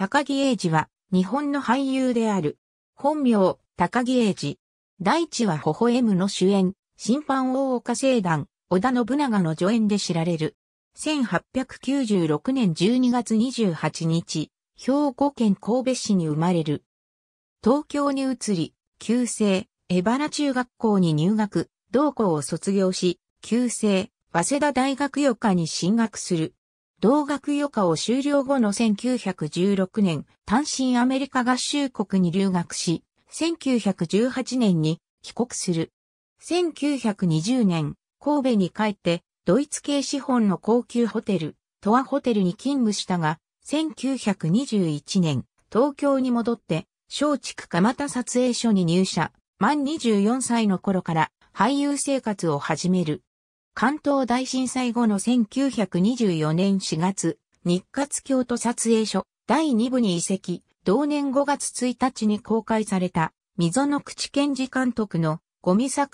高木英二は、日本の俳優である。本名、高木英二。大地は微笑むの主演、審判大岡聖団、織田信長の助演で知られる。1896年12月28日、兵庫県神戸市に生まれる。東京に移り、旧姓、江原中学校に入学、同校を卒業し、旧姓、早稲田大学予科に進学する。同学余暇を終了後の1916年、単身アメリカ合衆国に留学し、1918年に帰国する。1920年、神戸に帰って、ドイツ系資本の高級ホテル、トアホテルに勤務したが、1921年、東京に戻って、松竹蒲田撮影所に入社、満24歳の頃から俳優生活を始める。関東大震災後の1924年4月、日活京都撮影所第2部に移籍、同年5月1日に公開された、溝の口検治監督のゴミ境、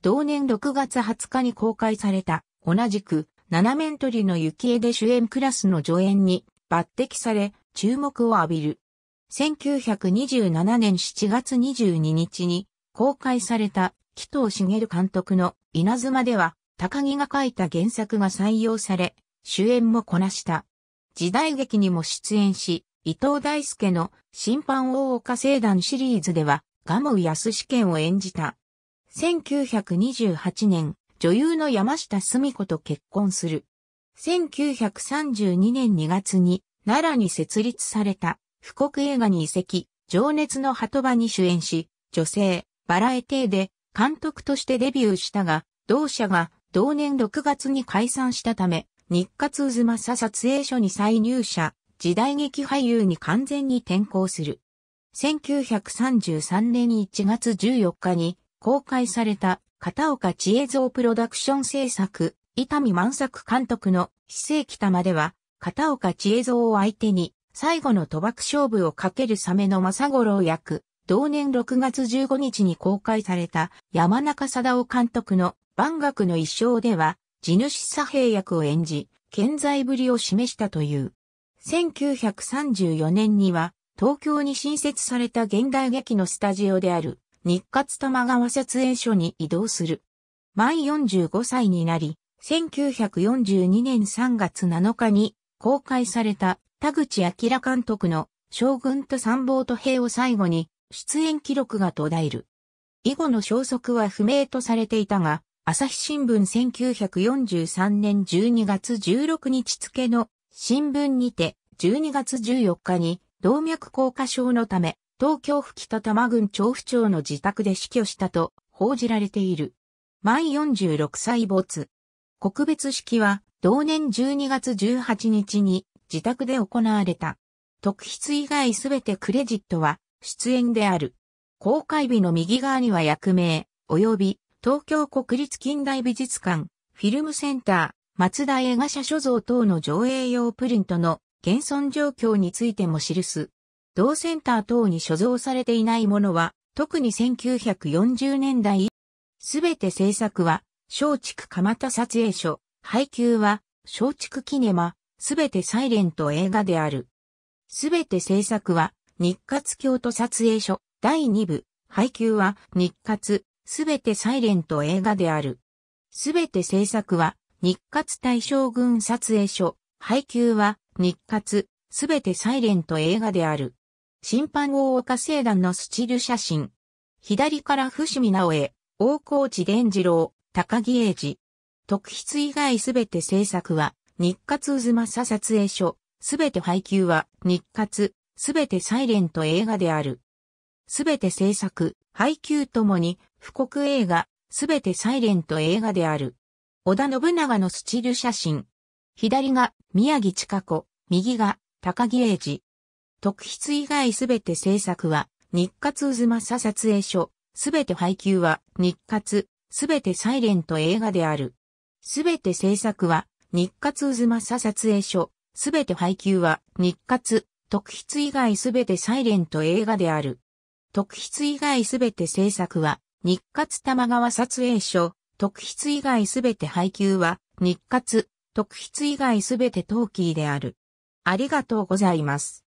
同年6月20日に公開された、同じく、七面鳥の雪絵で主演クラスの助演に抜擢され、注目を浴びる。1927年7月22日に公開された紀藤茂監督の稲妻では高木が書いた原作が採用され、主演もこなした。時代劇にも出演し、伊藤大輔の審判大岡聖団シリーズでは、ガモ安試験を演じた。1928年、女優の山下澄子と結婚する。1932年2月に、奈良に設立された、布告映画に移籍、情熱の鳩場に主演し、女性、バラエティで、監督としてデビューしたが、同社が同年6月に解散したため、日活渦政撮影所に再入社、時代劇俳優に完全に転向する。1933年1月14日に公開された片岡千恵蔵プロダクション制作、伊丹万作監督の非正規玉では、片岡千恵蔵を相手に最後の賭博勝負をかけるサメの正五郎役、同年6月15日に公開された山中貞夫監督の万学の一生では、地主左兵役を演じ、健在ぶりを示したという。1934年には、東京に新設された現代劇のスタジオである、日活玉川撮影所に移動する。満45歳になり、1942年3月7日に公開された田口明監督の将軍と参謀と兵を最後に出演記録が途絶える。以後の消息は不明とされていたが、朝日新聞1943年12月16日付の新聞にて12月14日に動脈硬化症のため東京府北多摩郡調布町の自宅で死去したと報じられている。毎46歳没。告別式は同年12月18日に自宅で行われた。特筆以外すべてクレジットは出演である。公開日の右側には役名、及び東京国立近代美術館、フィルムセンター、松田映画社所蔵等の上映用プリントの現存状況についても記す。同センター等に所蔵されていないものは、特に1940年代、すべて制作は、松竹蒲田撮影所、配給は、松竹キネマ、すべてサイレント映画である。すべて制作は、日活京都撮影所第2部、配給は日活、すべてサイレント映画である。すべて制作は日活大将軍撮影所、配給は日活、すべてサイレント映画である。審判王岡星団のスチル写真。左から伏見直江、大河内伝次郎、高木英二。特筆以外すべて制作は日活渦正撮影所、すべて配給は日活、すべてサイレント映画である。すべて制作、配給ともに、布告映画、すべてサイレント映画である。織田信長のスチール写真。左が宮城千佳子、右が高木英二。特筆以外すべて制作は、日活渦政撮影所、すべて配給は、日活、すべてサイレント映画である。すべて制作は、日活渦政撮影所、すべて配給は、日活、特筆以外すべてサイレント映画である。特筆以外すべて制作は、日活玉川撮影所、特筆以外すべて配給は、日活、特筆以外すべてトーキーである。ありがとうございます。